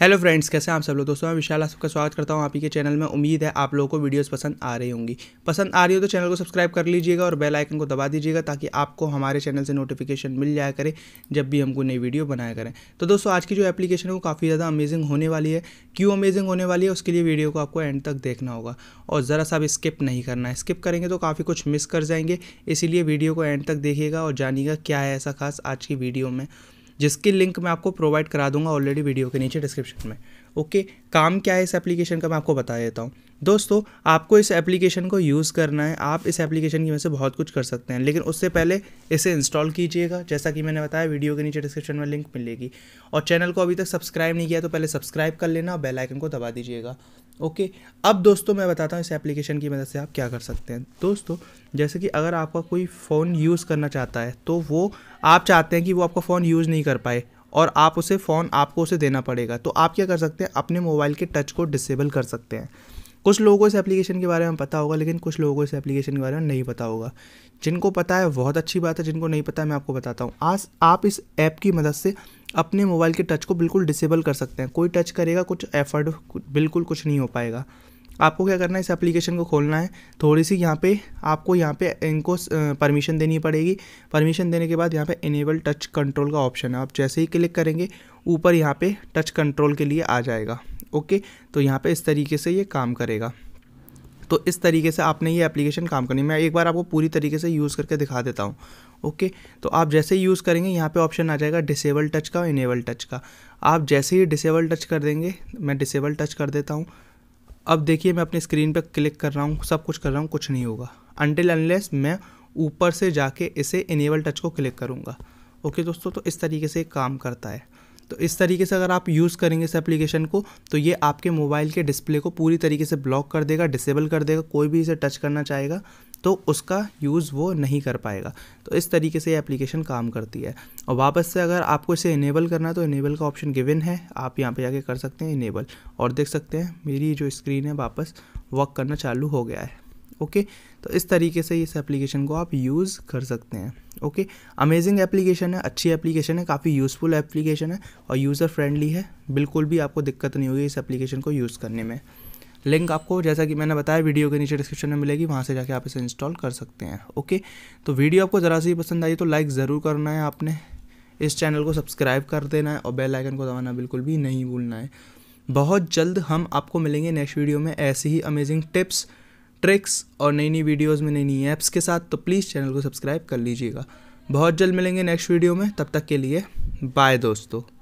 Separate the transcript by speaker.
Speaker 1: hello friends कैसे हैं आप सब लोग दोस्तों मैं विशाल आप सबका स्वागत करता हूं आप ही के चैनल में उम्मीद है आप लोगों को वीडियोस पसंद आ रही होंगी पसंद आ रही हो तो चैनल को सब्सक्राइब कर लीजिएगा और बेल आइकन को दबा दीजिएगा ताकि आपको हमारे चैनल से नोटिफिकेशन मिल जाए करे जब भी हमको नई वीडियो बनाया करें तो दोस्तों आज की जो एप्लीकेशन है वो काफ़ी ज़्यादा अमेजिंग होने वाली है क्यों अमेजिंग होने वाली है उसके लिए वीडियो को आपको एंड तक देखना होगा और ज़रा सा स्किप नहीं करना है स्किप करेंगे तो काफ़ी कुछ मिस कर जाएंगे इसीलिए वीडियो को एंड तक देखिएगा और जानिएगा क्या है ऐसा खास आज की वीडियो में जिसकी लिंक मैं आपको प्रोवाइड करा दूंगा ऑलरेडी वीडियो के नीचे डिस्क्रिप्शन में ओके काम क्या है इस एप्लीकेशन का मैं आपको बता देता हूँ दोस्तों आपको इस एप्लीकेशन को यूज़ करना है आप इस एप्लीकेशन की वजह से बहुत कुछ कर सकते हैं लेकिन उससे पहले इसे इंस्टॉल कीजिएगा जैसा कि मैंने बताया वीडियो के नीचे डिस्क्रिप्शन में लिंक मिलेगी और चैनल को अभी तक सब्सक्राइब नहीं किया तो पहले सब्सक्राइब कर लेना और बेलाइकन को दबा दीजिएगा ओके अब दोस्तों मैं बताता हूँ इस एप्लीकेशन की मदद से आप क्या कर सकते हैं दोस्तों जैसे कि अगर आपका कोई फ़ोन यूज़ करना चाहता है तो वो आप चाहते हैं कि वो आपका फ़ोन यूज़ नहीं कर पाए और आप उसे फ़ोन आपको उसे देना पड़ेगा तो आप क्या कर सकते हैं अपने मोबाइल के टच को डिसेबल कर सकते हैं कुछ लोगों को इस एप्लीकेशन के बारे में पता होगा लेकिन कुछ लोगों को इस एप्लीकेशन के बारे में नहीं पता होगा जिनको पता है बहुत अच्छी बात है जिनको नहीं पता है मैं आपको बताता हूँ आज आप इस ऐप की मदद से अपने मोबाइल के टच को बिल्कुल डिसेबल कर सकते हैं कोई टच करेगा कुछ एफर्ट बिल्कुल कुछ नहीं हो पाएगा आपको क्या करना है इस एप्लीकेशन को खोलना है थोड़ी सी यहाँ पे आपको यहाँ पे इनको परमिशन देनी पड़ेगी परमिशन देने के बाद यहाँ पे इनेबल टच कंट्रोल का ऑप्शन है आप जैसे ही क्लिक करेंगे ऊपर यहाँ पे टच कंट्रोल के लिए आ जाएगा ओके तो यहाँ पर इस तरीके से ये काम करेगा तो इस तरीके से आपने ये एप्लीकेशन काम करनी मैं एक बार आपको पूरी तरीके से यूज़ करके दिखा देता हूँ ओके तो आप जैसे ही यूज़ करेंगे यहाँ पे ऑप्शन आ जाएगा डिसेबल टच का और इनेबल टच का आप जैसे ही डिसेबल टच कर देंगे मैं डिसेबल टच कर देता हूँ अब देखिए मैं अपनी स्क्रीन पर क्लिक कर रहा हूँ सब कुछ कर रहा हूँ कुछ नहीं होगा अनटिल अनलेस मैं ऊपर से जाके इसे इनेबल टच को क्लिक करूँगा ओके दोस्तों तो इस तरीके से काम करता है तो इस तरीके से अगर आप यूज़ करेंगे इस एप्लीकेशन को तो ये आपके मोबाइल के डिस्प्ले को पूरी तरीके से ब्लॉक कर देगा डिसेबल कर देगा कोई भी इसे टच करना चाहेगा तो उसका यूज़ वो नहीं कर पाएगा तो इस तरीके से ये एप्लीकेशन काम करती है और वापस से अगर आपको इसे इनेबल करना है तो इनेबल का ऑप्शन गिवन है आप यहाँ पे जाके कर सकते हैं इनेबल और देख सकते हैं मेरी जो स्क्रीन है वापस वर्क करना चालू हो गया है ओके तो इस तरीके से इस एप्लीकेशन को आप यूज़ कर सकते हैं ओके अमेजिंग एप्लीकेशन है अच्छी एप्लीकेशन है काफ़ी यूज़फुल एप्लीकेशन है और यूज़र फ्रेंडली है बिल्कुल भी आपको दिक्कत नहीं होगी इस एप्लीकेशन को यूज़ करने में लिंक आपको जैसा कि मैंने बताया वीडियो के नीचे डिस्क्रिप्शन में मिलेगी वहाँ से जाके आप इसे इंस्टॉल कर सकते हैं ओके तो वीडियो आपको ज़रा सी पसंद आई तो लाइक ज़रूर करना है आपने इस चैनल को सब्सक्राइब कर देना है और बेल आइकन को दबाना बिल्कुल भी नहीं भूलना है बहुत जल्द हम आपको मिलेंगे नेक्स्ट वीडियो में ऐसी ही अमेजिंग टिप्स ट्रिक्स और नई नई वीडियोस में नई नई ऐप्स के साथ तो प्लीज़ चैनल को सब्सक्राइब कर लीजिएगा बहुत जल्द मिलेंगे नेक्स्ट वीडियो में तब तक के लिए बाय दोस्तों